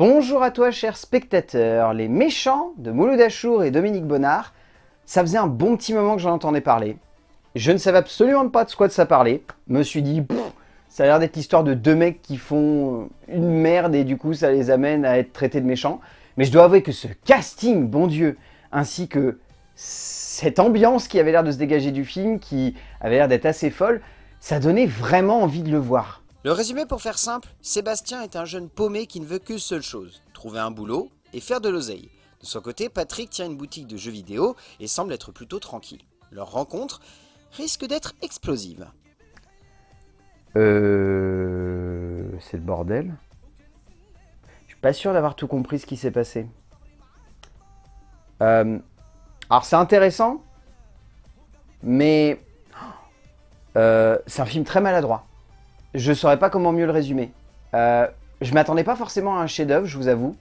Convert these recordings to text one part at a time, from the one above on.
Bonjour à toi chers spectateurs, les méchants de Mouloud Achour et Dominique Bonnard, ça faisait un bon petit moment que j'en entendais parler. Je ne savais absolument pas de quoi ça parlait, me suis dit ça a l'air d'être l'histoire de deux mecs qui font euh, une merde et du coup ça les amène à être traités de méchants, mais je dois avouer que ce casting, bon dieu, ainsi que cette ambiance qui avait l'air de se dégager du film, qui avait l'air d'être assez folle, ça donnait vraiment envie de le voir. Le résumé pour faire simple, Sébastien est un jeune paumé qui ne veut qu'une seule chose, trouver un boulot et faire de l'oseille. De son côté, Patrick tient une boutique de jeux vidéo et semble être plutôt tranquille. Leur rencontre risque d'être explosive. Euh... C'est le bordel. Je suis pas sûr d'avoir tout compris ce qui s'est passé. Euh... Alors c'est intéressant, mais oh, euh, c'est un film très maladroit je saurais pas comment mieux le résumer. Je euh, je m'attendais pas forcément à un chef-d'œuvre, je vous avoue,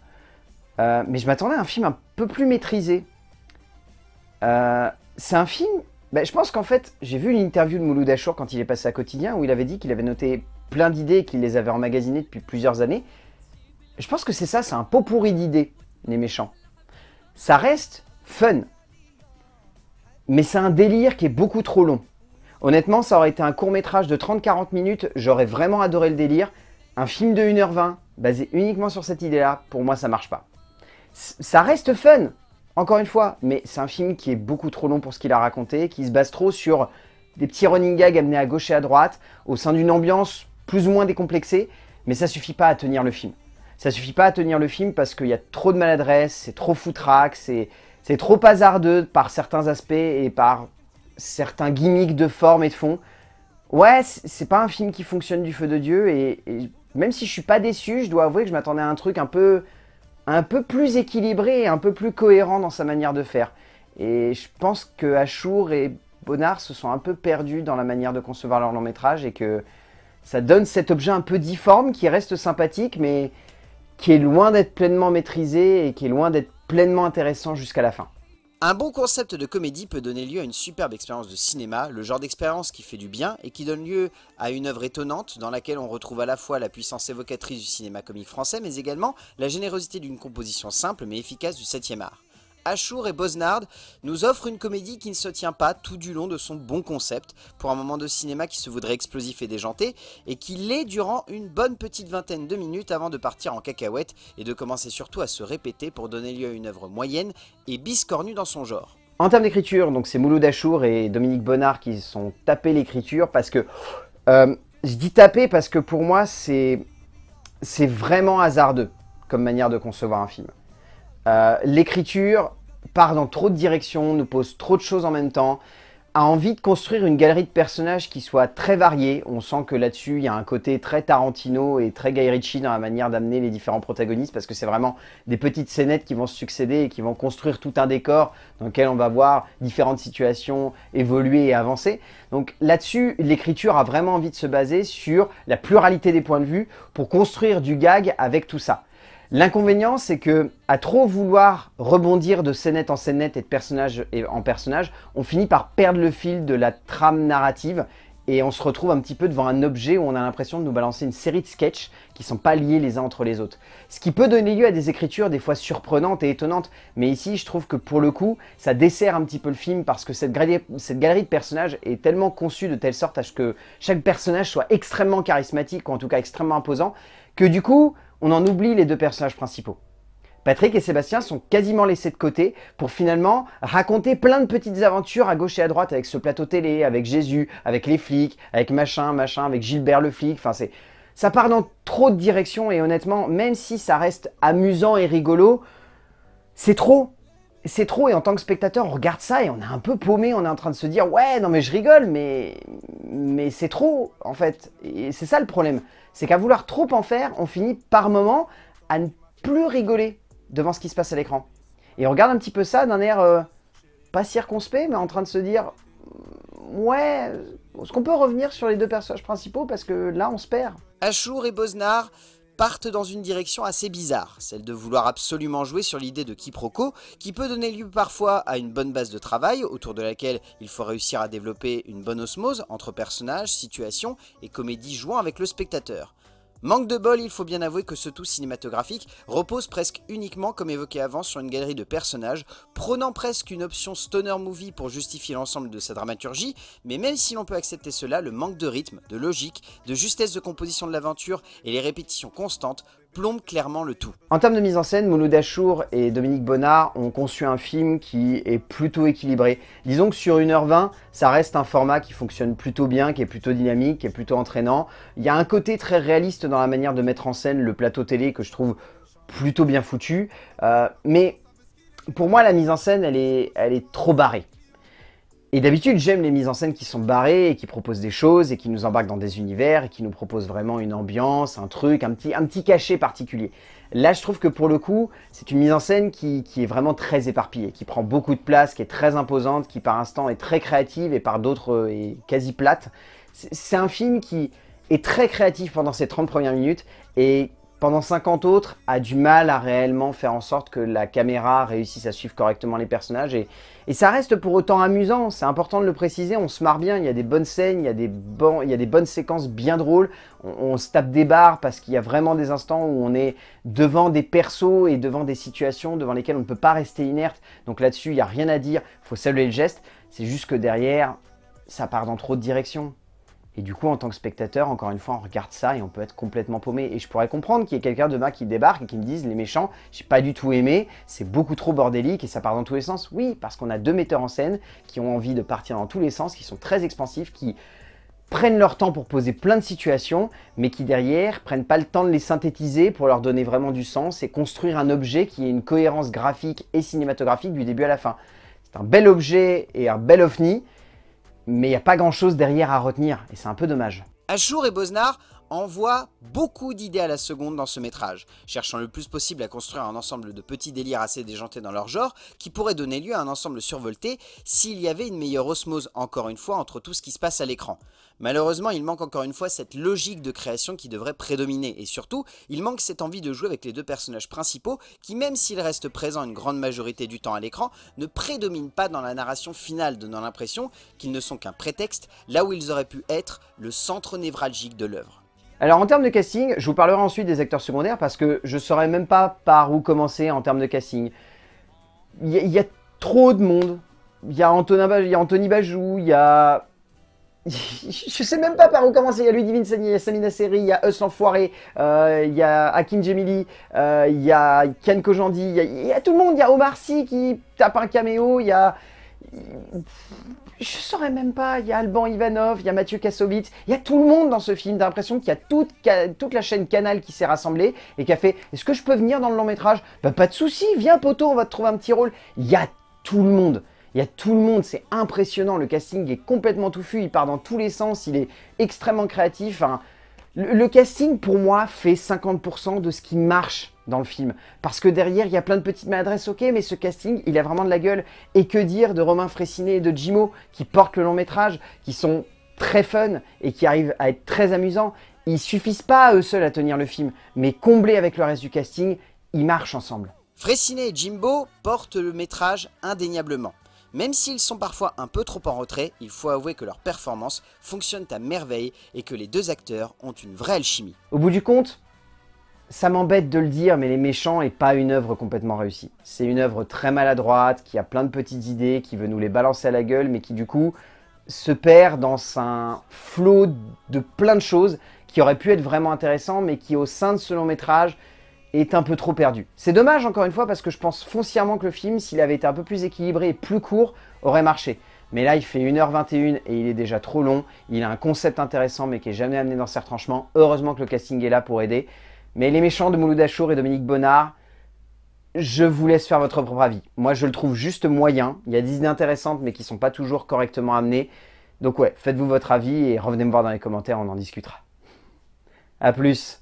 euh, mais je m'attendais à un film un peu plus maîtrisé. Euh, c'est un film. Ben, je pense qu'en fait, j'ai vu une interview de Mouloud Achour quand il est passé à Quotidien où il avait dit qu'il avait noté plein d'idées qu'il les avait emmagasinées depuis plusieurs années. Je pense que c'est ça, c'est un pot pourri d'idées, les méchants. Ça reste fun, mais c'est un délire qui est beaucoup trop long. Honnêtement, ça aurait été un court métrage de 30-40 minutes, j'aurais vraiment adoré le délire. Un film de 1h20, basé uniquement sur cette idée-là, pour moi ça marche pas. ça reste fun, encore une fois, mais c'est un film qui est beaucoup trop long pour ce qu'il a raconté, qui se base trop sur des petits running gags amenés à gauche et à droite, au sein d'une ambiance plus ou moins décomplexée, mais ça suffit pas à tenir le film. Ça suffit pas à tenir le film parce qu'il y a trop de maladresse, c'est trop foutraque, c'est trop hasardeux par certains aspects et par certains gimmicks de forme et de fond. Ouais, c'est pas un film qui fonctionne du feu de Dieu, et, même si je suis pas déçu, je dois avouer que je m'attendais à un truc un peu, un peu plus équilibré et un peu plus cohérent dans sa manière de faire. Et je pense que Achour et Bonnard se sont un peu perdus dans la manière de concevoir leur long métrage et que ça donne cet objet un peu difforme qui reste sympathique mais qui est loin d'être pleinement maîtrisé et qui est loin d'être pleinement intéressant jusqu'à la fin. Un bon concept de comédie peut donner lieu à une superbe expérience de cinéma, le genre d'expérience qui fait du bien et qui donne lieu à une œuvre étonnante dans laquelle on retrouve à la fois la puissance évocatrice du cinéma comique français mais également la générosité d'une composition simple mais efficace du 7e art. Achour et Bosnard nous offrent une comédie qui ne se tient pas tout du long de son bon concept, pour un moment de cinéma qui se voudrait explosif et déjanté, et qui l'est durant une bonne petite vingtaine de minutes avant de partir en cacahuète et de commencer surtout à se répéter pour donner lieu à une œuvre moyenne et biscornue dans son genre. En termes d'écriture, donc c'est Mouloud Achour et Dominique Bonnard qui sont tapés l'écriture parce que euh, je dis tapé parce que pour moi c'est c'est vraiment hasardeux comme manière de concevoir un film. Euh, l'écriture, part dans trop de directions, nous pose trop de choses en même temps, a envie de construire une galerie de personnages qui soit très variée. On sent que là-dessus, il y a un côté très Tarantino et très Guy Ritchie dans la manière d'amener les différents protagonistes, parce que c'est vraiment des petites scénettes qui vont se succéder et qui vont construire tout un décor dans lequel on va voir différentes situations évoluer et avancer. Donc là-dessus, l'écriture a vraiment envie de se baser sur la pluralité des points de vue pour construire du gag avec tout ça. L'inconvénient, c'est que à trop vouloir rebondir de scénette en scénette et de personnage en personnage, on finit par perdre le fil de la trame narrative et on se retrouve un petit peu devant un objet où on a l'impression de nous balancer une série de sketchs qui sont pas liés les uns entre les autres. Ce qui peut donner lieu à des écritures des fois surprenantes et étonnantes, mais ici je trouve que pour le coup, ça dessert un petit peu le film parce que cette cette galerie de personnages est tellement conçue de telle sorte à ce que chaque personnage soit extrêmement charismatique ou en tout cas extrêmement imposant, que du coup, on en oublie les deux personnages principaux. Patrick et Sébastien sont quasiment laissés de côté pour finalement raconter plein de petites aventures à gauche et à droite avec ce plateau télé, avec Jésus, avec les flics, avec machin, machin, avec Gilbert le flic. Enfin, ça part dans trop de directions et honnêtement, même si ça reste amusant et rigolo, c'est trop c'est trop et en tant que spectateur on regarde ça et on est un peu paumé, on est en train de se dire ouais non mais je rigole mais, mais c'est trop en fait. Et c'est ça le problème, c'est qu'à vouloir trop en faire, on finit par moment à ne plus rigoler devant ce qui se passe à l'écran. Et on regarde un petit peu ça d'un air euh, pas circonspect mais en train de se dire ouais, est-ce qu'on peut revenir sur les deux personnages principaux parce que là on se perd. et partent dans une direction assez bizarre, celle de vouloir absolument jouer sur l'idée de quiproquo, qui peut donner lieu parfois à une bonne base de travail, autour de laquelle il faut réussir à développer une bonne osmose entre personnages, situations et comédie jouant avec le spectateur. Manque de bol, il faut bien avouer que ce tout cinématographique repose presque uniquement, comme évoqué avant, sur une galerie de personnages, prônant presque une option stoner movie pour justifier l'ensemble de sa dramaturgie, mais même si l'on peut accepter cela, le manque de rythme, de logique, de justesse de composition de l'aventure et les répétitions constantes plombe clairement le tout. En termes de mise en scène, Mouloud Achour et Dominique Bonnard ont conçu un film qui est plutôt équilibré. Disons que sur 1h20, ça reste un format qui fonctionne plutôt bien, qui est plutôt dynamique, qui est plutôt entraînant. Il y a un côté très réaliste dans la manière de mettre en scène le plateau télé que je trouve plutôt bien foutu. Euh, mais pour moi, la mise en scène, elle est, elle est trop barrée. Et d'habitude, j'aime les mises en scène qui sont barrées et qui proposent des choses et qui nous embarquent dans des univers et qui nous proposent vraiment une ambiance, un truc, un petit, un petit cachet particulier. Là, je trouve que pour le coup, c'est une mise en scène qui, est vraiment très éparpillée, qui prend beaucoup de place, qui est très imposante, qui par instant est très créative et par d'autres euh, est quasi plate. C'est un film qui est très créatif pendant ses 30 premières minutes et pendant 50 autres, a du mal à réellement faire en sorte que la caméra réussisse à suivre correctement les personnages. Et, ça reste pour autant amusant, c'est important de le préciser, on se marre bien, il y a des bonnes scènes, il y a des, il y a des bonnes séquences bien drôles, on, on se tape des barres parce qu'il y a vraiment des instants où on est devant des persos et devant des situations devant lesquelles on ne peut pas rester inerte. Donc là-dessus, il n'y a rien à dire, il faut saluer le geste, c'est juste que derrière, ça part dans trop de directions. Et du coup, en tant que spectateur, encore une fois, on regarde ça et on peut être complètement paumé. Et je pourrais comprendre qu'il y ait quelqu'un demain qui débarque et qui me dise « Les méchants, j'ai pas du tout aimé, c'est beaucoup trop bordélique et ça part dans tous les sens. » Oui, parce qu'on a deux metteurs en scène qui ont envie de partir dans tous les sens, qui sont très expansifs, qui prennent leur temps pour poser plein de situations, mais qui derrière prennent pas le temps de les synthétiser pour leur donner vraiment du sens et construire un objet qui ait une cohérence graphique et cinématographique du début à la fin. C'est un bel objet et un bel ovni, mais il n'y a pas grand-chose derrière à retenir, et c'est un peu dommage. Achour et Bosnard envoie beaucoup d'idées à la seconde dans ce métrage, cherchant le plus possible à construire un ensemble de petits délires assez déjantés dans leur genre, qui pourrait donner lieu à un ensemble survolté s'il y avait une meilleure osmose, encore une fois, entre tout ce qui se passe à l'écran. Malheureusement, il manque encore une fois cette logique de création qui devrait prédominer, et surtout, il manque cette envie de jouer avec les deux personnages principaux, qui même s'ils restent présents une grande majorité du temps à l'écran, ne prédominent pas dans la narration finale, donnant l'impression qu'ils ne sont qu'un prétexte, là où ils auraient pu être le centre névralgique de l'œuvre. Alors en termes de casting, je vous parlerai ensuite des acteurs secondaires parce que je ne saurais même pas par où commencer en termes de casting. Il y, a trop de monde. Il y a Anthony Bajou, il y a... je sais même pas par où commencer. Il y a Ludivine Sani, il y a Samina Seri, il y a Us l'Enfoiré, il y a Akin Jemili, il y a Ken Kojandi, il y, y, a tout le monde. Il y a Omar Sy qui tape un caméo, il y a je saurais même pas. Il y a Alban Ivanov, il y a Mathieu Kassovitz, il y a tout le monde dans ce film. J'ai l'impression qu'il y a toute, la chaîne Canal qui s'est rassemblée et qui a fait Est-ce que je peux venir dans le long métrage bah, pas de souci, viens poto, on va te trouver un petit rôle. Il y a tout le monde. Il y a tout le monde, c'est impressionnant. Le casting est complètement touffu, il part dans tous les sens, il est extrêmement créatif. Hein. le, le casting, pour moi, fait 50% de ce qui marche dans le film. Parce que derrière, il y a plein de petites maladresses, ok, mais ce casting, il a vraiment de la gueule. Et que dire de Romain Fressinet et de Jimbo qui portent le long métrage, qui sont très fun et qui arrivent à être très amusants. Ils suffisent pas à eux seuls à tenir le film, mais comblés avec le reste du casting, ils marchent ensemble. Fressinet et Jimbo portent le métrage indéniablement. Même s'ils sont parfois un peu trop en retrait, il faut avouer que leurs performances fonctionnent à merveille et que les deux acteurs ont une vraie alchimie. Au bout du compte, ça m'embête de le dire, mais Les Méchants n'est pas une œuvre complètement réussie. C'est une œuvre très maladroite, qui a plein de petites idées, qui veut nous les balancer à la gueule, mais qui du coup se perd dans un flot de plein de choses qui auraient pu être vraiment intéressant, mais qui au sein de ce long métrage est un peu trop perdu. C'est dommage encore une fois parce que je pense foncièrement que le film, s'il avait été un peu plus équilibré et plus court, aurait marché. Mais là, il fait 1h21 et il est déjà trop long. Il a un concept intéressant mais qui est jamais amené dans ses retranchements. Heureusement que le casting est là pour aider. Mais Les Méchants de Mouloud Achour et Dominique Bonnard, je vous laisse faire votre propre avis. Moi, je le trouve juste moyen. Il y a des idées intéressantes, mais qui ne sont pas toujours correctement amenées. Donc ouais, faites-vous votre avis et revenez me voir dans les commentaires, on en discutera. A plus